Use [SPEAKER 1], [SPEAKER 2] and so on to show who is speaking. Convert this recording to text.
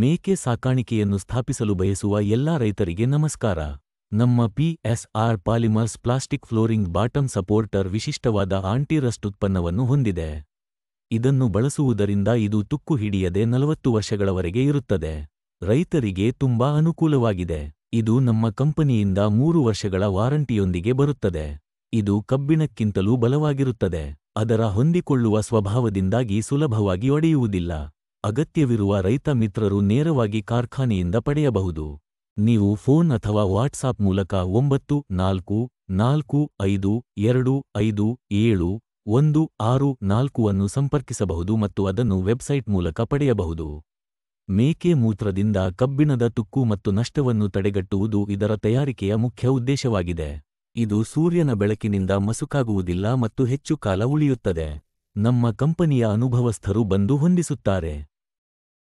[SPEAKER 1] ಮೇಕೆ ಸಾಕಾಣಿಕೆಯನ್ನು ಸ್ಥಾಪಿಸಲು ಬಯಸುವ ಎಲ್ಲಾ ರೈತರಿಗೆ ನಮಸ್ಕಾರ ನಮ್ಮ PSR polymers plastic flooring bottom supporter ವಿಶಿಷ್ಟವಾದ ಆಂಟಿರಸ್ಟ್ ಉತ್ಪನ್ನವನ್ನು ಹೊಂದಿದೆ ಇದನ್ನು ಬಳಸುವುದರಿಂದ ಇದು ತುಕ್ಕು ಹಿಡಿಯದೆ ನಲವತ್ತು ವರ್ಷಗಳವರೆಗೆ ಇರುತ್ತದೆ ರೈತರಿಗೆ ತುಂಬಾ ಅನುಕೂಲವಾಗಿದೆ ಇದು ನಮ್ಮ ಕಂಪನಿಯಿಂದ ಮೂರು ವರ್ಷಗಳ ವಾರಂಟಿಯೊಂದಿಗೆ ಬರುತ್ತದೆ ಇದು ಕಬ್ಬಿಣಕ್ಕಿಂತಲೂ ಬಲವಾಗಿರುತ್ತದೆ ಅದರ ಹೊಂದಿಕೊಳ್ಳುವ ಸ್ವಭಾವದಿಂದಾಗಿ ಸುಲಭವಾಗಿ ಒಡೆಯುವುದಿಲ್ಲ ಅಗತ್ಯವಿರುವ ರೈತ ಮಿತ್ರರು ನೇರವಾಗಿ ಕಾರ್ಖಾನೆಯಿಂದ ಪಡೆಯಬಹುದು ನೀವು ಫೋನ್ ಅಥವಾ ವಾಟ್ಸಾಪ್ ಮೂಲಕ ಒಂಬತ್ತು ನಾಲ್ಕು ನಾಲ್ಕು ಐದು ಎರಡು ಐದು ಏಳು ಒಂದು ಆರು ನಾಲ್ಕು ಅನ್ನು ಸಂಪರ್ಕಿಸಬಹುದು ಮತ್ತು ಅದನ್ನು ವೆಬ್ಸೈಟ್ ಮೂಲಕ ಪಡೆಯಬಹುದು ಮೇಕೆ ಮೂತ್ರದಿಂದ ಕಬ್ಬಿಣದ ತುಕ್ಕು ಮತ್ತು ನಷ್ಟವನ್ನು ತಡೆಗಟ್ಟುವುದು ಇದರ ತಯಾರಿಕೆಯ ಮುಖ್ಯ ಉದ್ದೇಶವಾಗಿದೆ ಇದು ಸೂರ್ಯನ ಬೆಳಕಿನಿಂದ ಮಸುಕಾಗುವುದಿಲ್ಲ ಮತ್ತು ಹೆಚ್ಚು ಕಾಲ ಉಳಿಯುತ್ತದೆ ನಮ್ಮ ಕಂಪನಿಯ ಅನುಭವಸ್ಥರು ಬಂದು ಹೊಂದಿಸುತ್ತಾರೆ